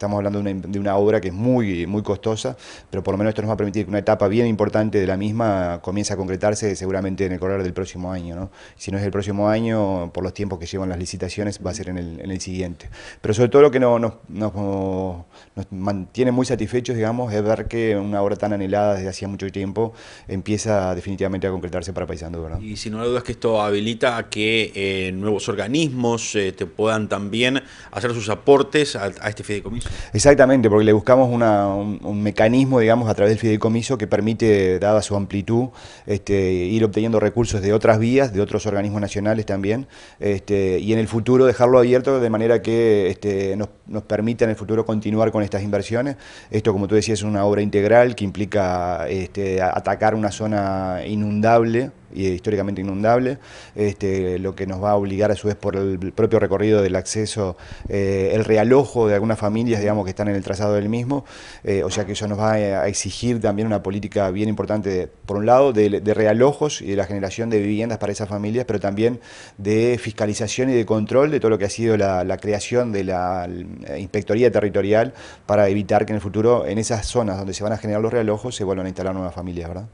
estamos hablando de una, obra que es muy, muy costosa, pero por lo menos esto nos va a permitir que una etapa bien importante de la misma comience a concretarse seguramente en el correr del próximo año. ¿no? Si no es el próximo año, por los tiempos que llevan las licitaciones, va a ser en el, siguiente. Pero sobre todo lo que nos mantiene muy satisfechos, digamos, es ver que una obra tan anhelada desde hacía mucho tiempo empieza definitivamente a concretarse para Paisando. ¿verdad? Y sin duda es que esto habilita a que eh, nuevos organismos eh, te puedan también hacer sus aportes a, a este fideicomiso. Exactamente, porque le buscamos un, mecanismo, digamos, a través del fideicomiso que permite, dada su amplitud, este, ir obteniendo recursos de otras vías, de otros organismos nacionales también, este, y en el futuro dejarlo abierto de manera que este, nos, permita en el futuro continuar con estas inversiones. Esto, como tú decías, es una obra integral que implica atacar una zona inundable y históricamente inundable, este, lo que nos va a obligar a su vez por el propio recorrido del acceso, eh, el realojo de algunas familias, digamos, que están en el trazado del mismo, eh, o sea que eso nos va a exigir también una política bien importante, por un lado, de, realojos y de la generación de viviendas para esas familias, pero también de fiscalización y de control de todo lo que ha sido la, creación de la, la inspectoría territorial para evitar que en el futuro en esas zonas donde se van a generar los realojos se vuelvan a instalar nuevas familias, ¿verdad?